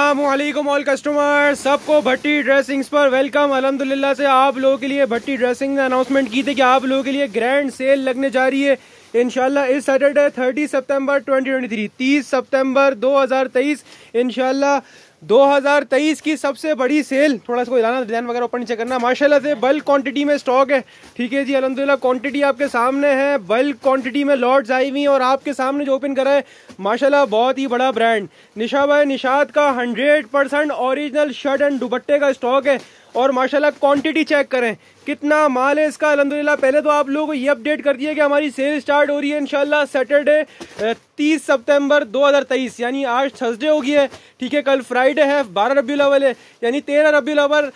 all customer सबको भट्टी dressings पर welcome अलहमदिल्ला से आप लोगों के लिए भट्टी ड्रेसिंग ने अनाउंसमेंट की थी कि आप लोगों के लिए ग्रैंड सेल लगने जा रही है इनशाला इस सैटरडे 30 सितंबर 2023 30 सितंबर 2023 इनशाला 2023 की सबसे बड़ी सेल थोड़ा इसको हिलाना डिजाइन वगैरह ऊपर नीचे करना माशाल्लाह से बल्क क्वांटिटी में स्टॉक है ठीक है जी अलहमदिल्ला क्वांटिटी आपके सामने है बल्क क्वांटिटी में लॉट्स आई हुई और आपके सामने जो ओपन करा है माशाल्लाह बहुत ही बड़ा ब्रांड निशाबा निशाद का hundred percent original shirt and दुबट्टे का स्टॉक है और माशाला क्वान्टिटी चेक करें कितना माल है इसका अलहमदिल्ला पहले तो आप लोगों को ये अपडेट कर दिया कि हमारी सेल स्टार्ट हो रही है इनशाला सैटरडे तीस सितंबर 2023 यानी आज थर्सडे होगी है ठीक है कल फ्राइडे है बारह रबी अवल है यानी तेरह रबी अवल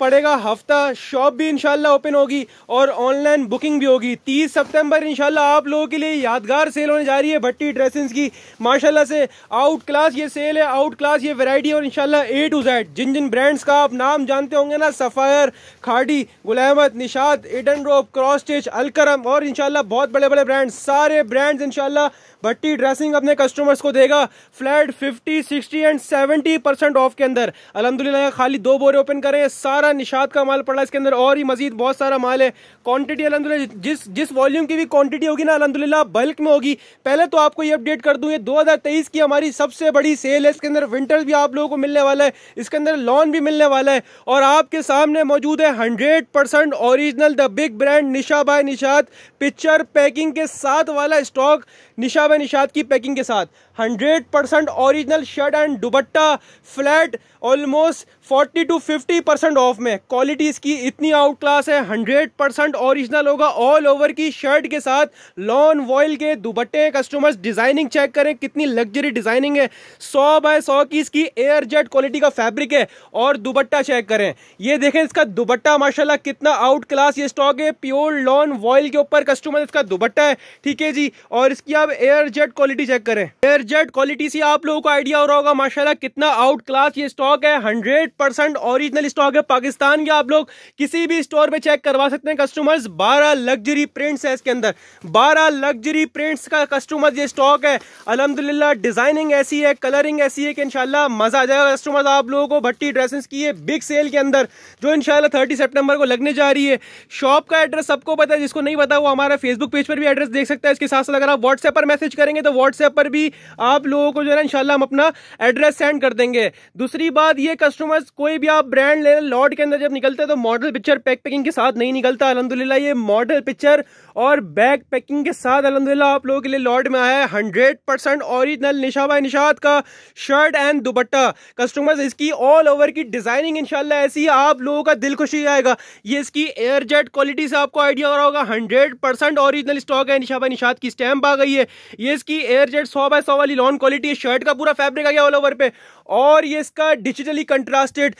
पड़ेगा हफ्ता शॉप भी इनशाला ओपन होगी और ऑनलाइन बुकिंग भी होगी तीस सितंबर इनशाला आप लोगों के लिए यादगार सेल होने जा रही है भट्टी ड्रेसिंग की माशाला से आउट क्लास ये सेल है आउट क्लास ये वेराइटी और इनशाला ए टू जेड जिन जिन ब्रांड्स का आप नाम जानते होंगे ना Sapphire Khaadi Gul Ahmed Nishat Edenrobe cross stitch Alkaram और इनशाला बहुत बड़े बड़े ब्रांड्स सारे ब्रांड्स इनशाला भट्टी ड्रेसिंग अपने कस्टमर्स को देगा फ्लैट 50, 60 एंड 70 परसेंट ऑफ के अंदर अलहमदिल्ला खाली दो बोरे ओपन करें सारा निशाद का माल पड़ा है इसके अंदर और ही मजीद बहुत सारा माल है क्वांटिटी अलहमदिल्ला जिस जिस वॉल्यूम की भी क्वांटिटी होगी ना अलहमदिल्ला बल्क में होगी पहले तो आपको ये अपडेट कर दूँ ये दो की हमारी सबसे बड़ी सेल है इसके अंदर विंटर भी आप लोगों को मिलने वाला है इसके अंदर लॉन भी मिलने वाला है और आपके सामने मौजूद है hundred percent original the big brand Nisha by Nishat picture packing के साथ वाला स्टॉक निशा बाय निशाद की पैकिंग के साथ hundred percent original shirt and dupatta flat almost forty to fifty percent off में क्वालिटी इसकी इतनी आउट क्लास है हंड्रेड परसेंट ऑरिजिनल होगा ऑल ओवर की शर्ट के साथ लॉन वॉयल के दुबट्टे कस्टमर्स डिजाइनिंग चेक करें कितनी लग्जरी डिजाइनिंग है सौ बाय सौ की इसकी एयर जेट क्वालिटी का फैब्रिक है और दुबट्टा चेक करें ये देखें इसका दुबट्टा माशाला कितना आउट क्लास ये स्टॉक है प्योर लॉन वॉयल के ऊपर कस्टमर इसका दुबट्टा है ठीक है जी और इसकी आप एयर जेट क्वालिटी चेक करें एयर जेड क्वालिटी से आप लोगों को आइडिया हो रहा होगा माशाल्लाह कितना आउट क्लास ये स्टॉक है 100 परसेंट ओरिजिनल स्टॉक है पाकिस्तान के आप लोग किसी भी स्टोर पे चेक करवा सकते हैं कस्टमर्स 12 लग्जरी प्रिंट्स है इसके अंदर 12 लग्जरी प्रिंट्स का कस्टमर्स ये स्टॉक है अलहमदिल्ला डिजाइनिंग ऐसी है कलरिंग ऐसी है कि इनशाला मजा आ जाएगा कस्टमर्स आप लोगों को भट्टी ड्रेसेस की है बिग सेल के अंदर जो इनशाला थर्टी सेप्टेम्बर को लगने जा रही है शॉप का एड्रेस सबको पता है जिसको नहीं पता वो हमारा फेसबुक पेज पर भी एड्रेस देख सकता है इसके साथ साथ अगर आप व्हाट्सएप पर मैसेज करेंगे तो व्हाट्सएप पर भी आप लोगों को जो है ना हम अपना एड्रेस सेंड कर देंगे दूसरी बात ये कस्टमर्स कोई भी आप ब्रांड ले लॉट के अंदर जब निकलते तो मॉडल पिक्चर पैक पैकिंग के साथ नहीं निकलता अलहमदिल्ला ये मॉडल पिक्चर और बैग पैकिंग के साथ अलहमदिल्ला आप लोगों के लिए लॉट में आया है hundred percent original Nisha by Nishat का शर्ट एंड दुपट्टा कस्टमर्स इसकी ऑल ओवर की डिजाइनिंग इनशाला ऐसी आप लोगों का दिल खुशी आएगा ये इसकी एयर जेट क्वालिटी से आपको आइडिया हो रहा होगा हंड्रेड परसेंट ऑरिजिनल स्टॉक है निशा बाई निशात की स्टैम्प आ गई है ये इसकी एयर जेट सौ बाय सौ वाली लॉन्ग क्वालिटी है शर्ट का पूरा फैब्रिक आ गया ऑल ओवर पे और ये इसका डिजिटली कंट्रास्टेड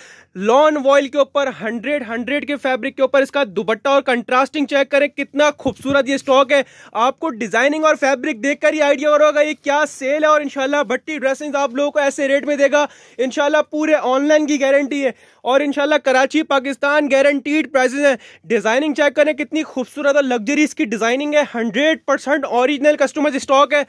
लॉन वॉयल के ऊपर हंड्रेड हंड्रेड के फैब्रिक के ऊपर इसका दुपट्टा और कंट्रास्टिंग चेक करें कितना खूबसूरत ये स्टॉक है आपको डिजाइनिंग और फैब्रिक देखकर ही आइडिया और होगा ये क्या सेल है और इनशाला भट्टी ड्रेसिंग आप लोगों को ऐसे रेट में देगा इनशाला पूरे ऑनलाइन की गारंटी है और इनशाला कराची पाकिस्तान गारंटीड प्राइजेज है डिजाइनिंग चेक करें कितनी खूबसूरत और लग्जरी इसकी डिजाइनिंग है hundred percent original customer stock है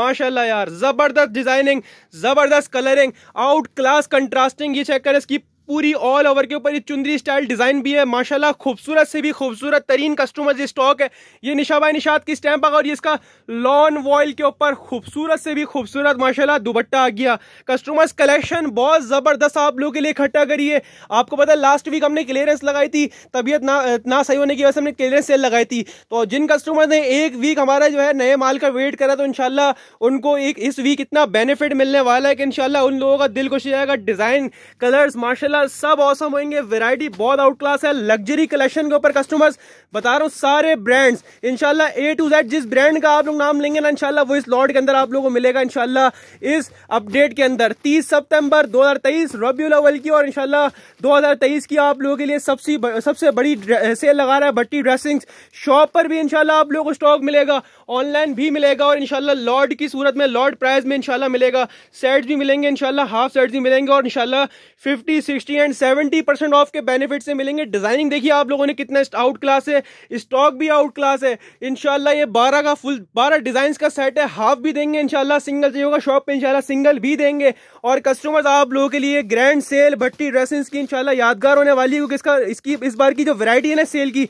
माशाला यार जबरदस्त डिजाइनिंग जबरदस्त कलरिंग आउट क्लास कंट्रास्टिंग ये चेक करें इसकी पूरी ऑल ओवर के ऊपर ये चुंदरी स्टाइल डिज़ाइन भी है माशाल्लाह खूबसूरत से भी खूबसूरत तरीन कस्टमर स्टॉक है ये निशाबाई निशात की स्टैंप आगा और ये इसका लॉन वॉयल के ऊपर खूबसूरत से भी खूबसूरत माशाल्लाह दुबट्टा आ गया कस्टमर्स कलेक्शन बहुत ज़बरदस्त आप लोगों के लिए इकट्ठा करिए आपको पता है लास्ट वीक हमने क्लियरेंस लगाई थी तबियत ना ना सही होने की वजह से हमने क्लियरेंस सेल लगाई थी तो जिन कस्टमर ने एक वीक हमारा जो है नए माल का वेट करा तो इनशाला उनको एक इस वीक इतना बेनिफिट मिलने वाला है कि इनशाला उन लोगों का दिल खुश हो जाएगा डिज़ाइन कलर्स माशाला मिलेगा सब औसम होंगे वेराइटी बहुत आउट क्लास है लग्जरी कलेक्शन के ऊपर कस्टमर्स बता रहा हूँ सारे ब्रांड्स इनशाला ए टू जेड जिस ब्रांड का आप लोग नाम लेंगे ना इनशाला वो इस लॉट के अंदर आप लोगों को मिलेगा इनशाला इस अपडेट के अंदर तीस सितंबर दो हजार तेईस रबी की और इनशाला दो हजार तेईस की आप लोगों के लिए सबसे सबसे बड़ी सेल लगा रहा है भट्टी ड्रेसिंग शॉप पर भी इनशाला आप लोगों को स्टॉक मिलेगा ऑनलाइन भी मिलेगा और इनशाला लॉर्ड की सूरत में लॉर्ड प्राइस में इनशाला मिलेगा सेट्स भी मिलेंगे इनशाला हाफ सेट्स भी मिलेंगे और इनशाला fifty sixty sixty and seventy percent off के बेनिफिट से मिलेंगे डिजाइनिंग देखिए आप लोगों ने कितना आउट क्लास है स्टॉक भी आउट क्लास है इनशाला ये बारह का फुल बारह डिजाइन का सेट है हाफ भी देंगे इनशाला सिंगल चाहिए होगा शॉप पे इनशाला सिंगल भी देंगे और कस्टमर्स आप लोगों के लिए ग्रैंड सेल भट्टी ड्रेसिंग की इनशाला यादगार होने वाली है क्योंकि इसका इसकी इस बार की जो वरायटी है ना सेल की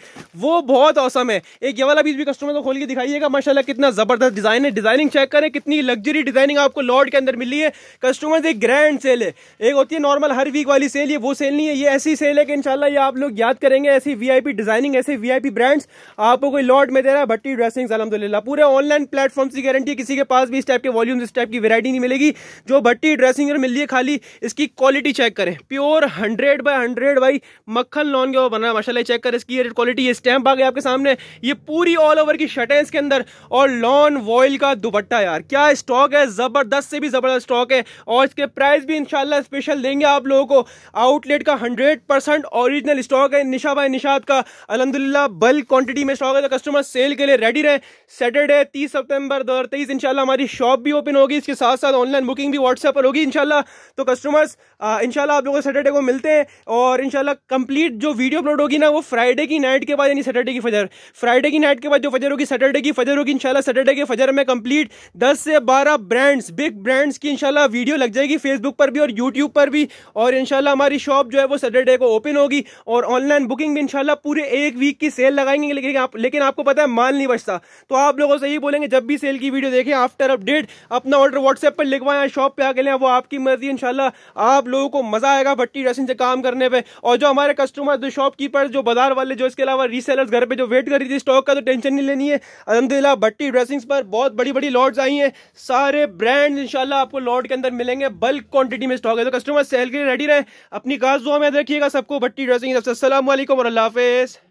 वो बहुत औसम है एक ये वाला भी कस्टमर को खोल के दिखाइएगा माशाला कितना जबरदस्त डिजाइन है डिजाइनिंग चेक करें कितनी लग्जरी डिजाइनिंग आपको लॉर्ड के अंदर मिली है कस्टमर्स एक ग्रैंड सेल है एक होती है नॉर्मल हर वीक वाली सेल लिए वो सेल नहीं है ये ऐसी सेल है कि इनशाला ये आप लोग याद करेंगे ऐसी वीआईपी डिजाइनिंग ऐसे वीआईपी ब्रांड्स आपको कोई लॉट में दे रहा है भट्टी ड्रेसिंग अलहमदिल्ला पूरे ऑनलाइन प्लेटफॉर्म की गारंटी किसी के पास भी इस टाइप के वॉल्यूम इस टाइप की वैरायटी नहीं मिलेगी जो भट्टी ड्रेसिंग मिल रही है खाली इसकी क्वालिटी चेक करें pure hundred by hundred by मक्खन लॉन के वो बना माशाला चेक करें इसकी क्वालिटी ये स्टैम्प आ गया आपके सामने ये पूरी ऑल ओवर की शर्ट है इसके अंदर और लॉन वॉयल का दुपट्टा यार क्या स्टॉक है जबरदस्त से भी जबरदस्त स्टॉक है और इसके प्राइस भी इंशाल्लाह स्पेशल देंगे आप लोगों को आउटलेट का 100 परसेंट ऑरिजिनल स्टॉक है निशा भाई निशाद का अलहमदिल्ला बल्क क्वांटिटी में स्टॉक है तो कस्टमर सेल के लिए रेडी रहे सैटरडे 30 सितंबर 2023 इंशाल्लाह हमारी शॉप भी ओपन होगी इसके साथ साथ ऑनलाइन बुकिंग भी व्हाट्सएप पर होगी इनशाला तो कस्टमर्स इनशाला आप लोगों को सैटरडे को मिलते हैं और इनशाला कंप्लीट जो वीडियो अपलोड होगी ना वो फ्राइडे की नाइट के बाद यानी सैटरडे की फजर फ्राइडे की नाइट के बाद जो फजर होगी सैटरडे की फजर होगी इनशाला सैटरडे के फजर में कंप्लीट दस से बारह ब्रांड्स बिग ब्रांड्स की इनशाला वीडियो लग जाएगी फेसबुक पर भी और यूट्यूब पर भी और इनशाला हमारी शॉप जो है वो सैटरडे को ओपन होगी और ऑनलाइन बुकिंग भी इंशाल्लाह पूरे एक वीक की सेल लगाएंगे लेकिन आप लेकिन आपको पता है माल नहीं बचता तो आप लोगों से यही बोलेंगे जब भी सेल की वीडियो देखें आफ्टर अपडेट अपना ऑर्डर व्हाट्सएप पर लिखवाएं शॉप पर आके लें वो आपकी मर्जी इनशाला आप लोगों को मजा आएगा भट्टी ड्रेसिंग से काम करने पर और जो हमारे कस्टमर जो शॉपकीपर जो बाजार वाले जो इसके अलावा रीसेलर घर पर जो वेट कर रही थी स्टॉक का तो टेंशन नहीं लेनी है अलहमदिल्ला भट्टी ड्रेसिंग्स पर बहुत बड़ी बड़ी लॉट्स आई हैं सारे ब्रांड्स इंशाल्लाह आपको लॉट के अंदर मिलेंगे बल्क क्वांटिटी में स्टॉक है तो कस्टमर सेल के लिए रेडी रहे अपनी खास दुआ में देखिएगा सबको भट्टी ड्रेसिंग सबसे असल और अल्लाह हाफिज़